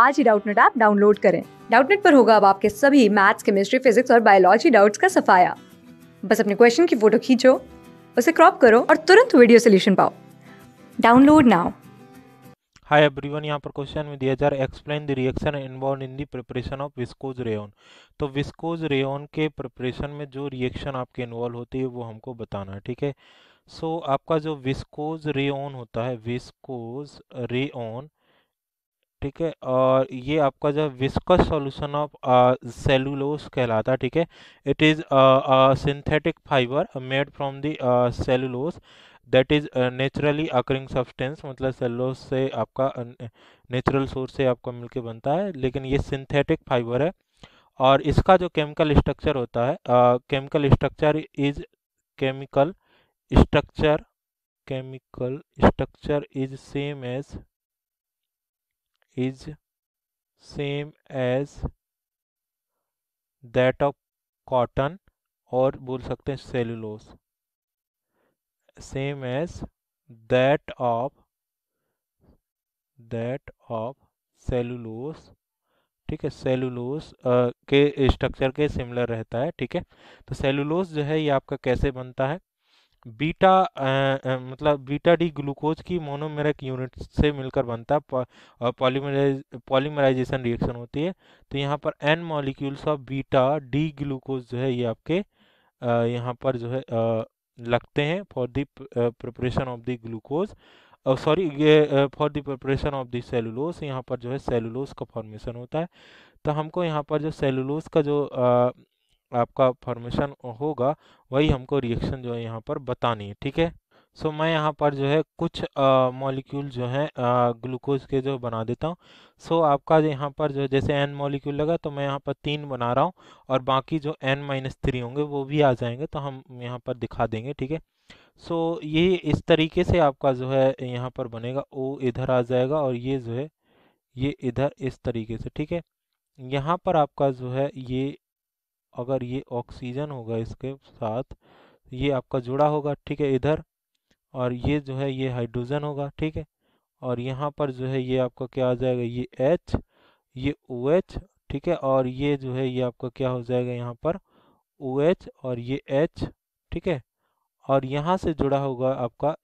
आज ही Doubtnut app download करें डाउटनेट पर होगा अब आपके सभी मैथ्स केमिस्ट्री फिजिक्स और बायोलॉजी डाउट्स का सफाया बस अपने क्वेश्चन की फोटो खींचो उसे क्रॉप करो और तुरंत वीडियो सोल्यूशन पाओ डाउनलोड नाउ हाय एवरीवन यहाँ पर क्वेश्चन में दिया जा रहा है explain the reaction involve in the preparation of viscose rayon तो विस्कोज रेयन के प्रिपरेशन में जो रिएक्शन आपके इन्वॉल्व होती है वो हमको बताना है ठीक है सो आपका जो विस्कोज रेयन होता है विस्कोज रेयन ठीक है और ये आपका जो विस्कस सॉल्यूशन ऑफ सेलुलोस कहलाता है ठीक है it is synthetic fibre made from the cellulose that is naturally occurring substance मतलब सेलुलोस से आपका नेचुरल सोर्स से आपका मिलके बनता है लेकिन ये सिंथेटिक फाइबर है और इसका जो केमिकल स्ट्रक्चर होता है chemical structure is chemical structure chemical structure is same as is same as that of cotton और बोल सकते हैं cellulose same as that of that of cellulose ठीक है सेलुलोस के स्ट्रक्चर के सिमिलर रहता है ठीक है तो सेलुलोस जो है ये आपका कैसे बनता है बीटा आ, मतलब बीटा डी ग्लूकोज की मोनोमेरिक यूनिट से मिलकर बनता है पॉलीमराइज पॉलीमराइजेशन रिएक्शन होती है तो यहाँ पर n molecules of beta D glucose जो है ये आपके यहाँ पर जो है लगते हैं for the preparation of the glucose sorry ये for the preparation of the cellulose यहाँ पर जो है सेलुलोज का फॉर्मेशन होता है तो हमको यहाँ पर जो सेलुलोज का जो आपका फॉर्मेशन होगा वही हमको रिएक्शन जो है यहाँ पर बतानी है ठीक है सो मैं यहाँ पर जो है कुछ मॉलिक्यूल जो है ग्लूकोज के जो बना देता हूँ सो आपका यहाँ पर जो जैसे एन मॉलिक्यूल लगा तो मैं यहाँ पर तीन बना रहा हूँ और बाकी जो एन माइनस थ्री होंगे वो भी आ जाएंगे तो हम यहाँ पर दिखा देंगे ठीक है सो ये इस तरीके से आपका जो है यहाँ पर बनेगा ओ इधर आ जाएगा और ये जो है ये इधर इस तरीके से ठीक है यहाँ पर आपका जो है ये अगर ये ऑक्सीजन होगा इसके साथ ये आपका जुड़ा होगा ठीक है इधर और ये जो है ये हाइड्रोजन होगा ठीक है और यहाँ पर जो है ये आपका क्या आ जाएगा ये एच ये ओ OH, ठीक है और ये जो है ये आपका क्या हो जाएगा यहाँ पर ओ OH और ये एच ठीक है और यहाँ से जुड़ा होगा आपका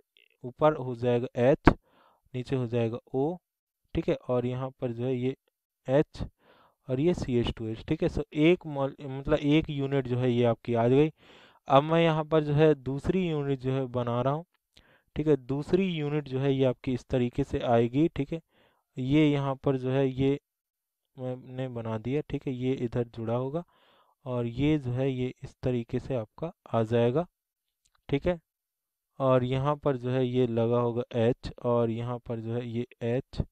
ऊपर हो जाएगा एच नीचे हो जाएगा ओ ठीक है और यहाँ पर जो है ये एच और ये सी एच टू एच ठीक है सो एक मतलब एक यूनिट जो है ये आपकी आ गई अब मैं यहाँ पर जो है दूसरी यूनिट जो है बना रहा हूँ ठीक है दूसरी यूनिट जो है ये आपकी इस तरीके से आएगी ठीक है ये यहाँ पर जो है ये मैंने बना दिया ठीक है ये इधर जुड़ा होगा और ये जो है ये इस तरीके से आपका आ जाएगा ठीक है और यहाँ पर जो है ये लगा होगा एच और यहाँ पर जो है ये एच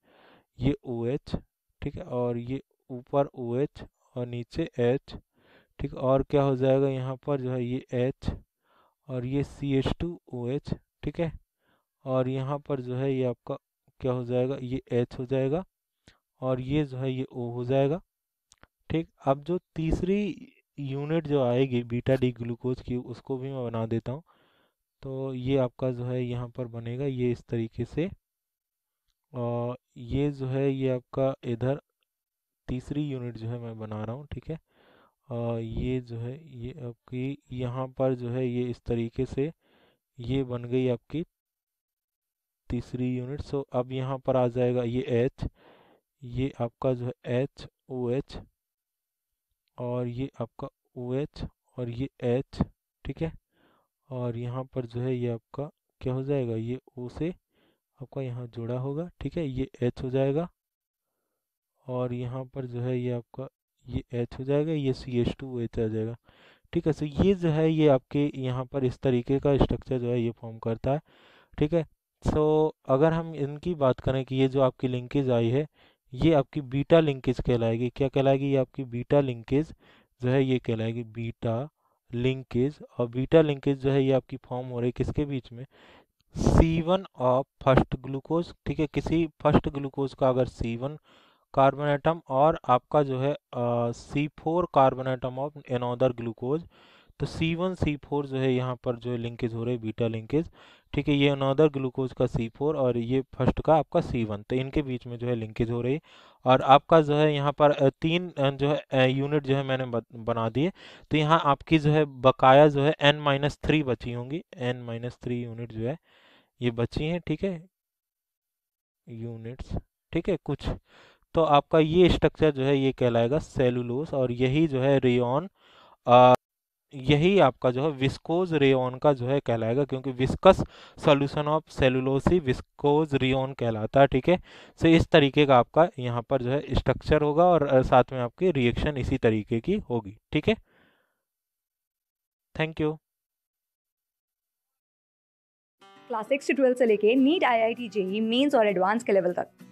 ये ओ OH, एच ठीक है और ये ऊपर ओ OH और नीचे एच ठीक और क्या हो जाएगा यहाँ पर जो है ये एच और ये C H two O H ठीक है और यहाँ पर जो है ये आपका क्या हो जाएगा ये एच हो जाएगा और ये जो है ये ओ हो जाएगा ठीक अब जो तीसरी यूनिट जो आएगी बीटा डी ग्लूकोज की उसको भी मैं बना देता हूँ तो ये आपका जो है यहाँ पर बनेगा ये इस तरीके से और ये जो है ये आपका इधर तीसरी यूनिट जो है मैं बना रहा हूँ ठीक है आ, ये जो है ये आपकी यहाँ पर जो है ये इस तरीके से ये बन गई आपकी तीसरी यूनिट सो अब यहाँ पर आ जाएगा ये एच ये आपका जो है एच ओ एच और ये आपका ओ एच और ये एच ठीक है और यहाँ पर जो है ये आपका क्या हो जाएगा ये ओ से आपका यहाँ जुड़ा होगा ठीक है ये एच हो जाएगा और यहाँ पर जो है ये आपका ये एच हो जाएगा ये सी एच टू एच आ जाएगा ठीक है सो ये जो है ये आपके यहाँ पर इस तरीके का स्ट्रक्चर जो है ये फॉर्म करता है ठीक है सो अगर हम इनकी बात करें कि ये जो आपकी लिंकेज आई है ये आपकी बीटा लिंकेज कहलाएगी क्या कहलाएगी ये आपकी बीटा लिंकेज जो है ये कहलाएगी बीटा लिंकेज और बीटा लिंकेज जो है ये आपकी फॉर्म हो रही है किसके बीच में C one of first glucose ठीक है किसी फर्स्ट ग्लूकोज का अगर सी वन कार्बन आइटम और आपका जो है C four carbon item of another glucose तो सी वन सी फोर जो है यहाँ पर जो है लिंकेज हो रहे बीटा लिंकेज ठीक है ये अनोदर ग्लूकोज का सी फोर और ये फर्स्ट का आपका सी वन तो इनके बीच में जो है लिंकेज हो रही है और आपका जो है यहाँ पर तीन जो है यूनिट जो है मैंने बना दिए तो यहाँ आपकी जो है बकाया जो है एन माइनस थ्री बची होंगी एन माइनस थ्री यूनिट जो है ये बची हैं ठीक है यूनिट्स ठीक है कुछ तो आपका ये स्ट्रक्चर जो है ये कहलाएगा सेलुलोस और यही जो है रेन यही आपका जो है विस्कोज रेन का जो है कहलाएगा क्योंकि विस्कस सॉल्यूशन ऑफ ही विस्कोज रेन कहलाता है ठीक है सो इस तरीके का आपका यहाँ पर जो है स्ट्रक्चर होगा और साथ में आपकी रिएक्शन इसी तरीके की होगी ठीक है थैंक यू क्लास सिक्स से ट्वेल्थ से लेके NEET I I T JEE mains और एडवांस के लेवल तक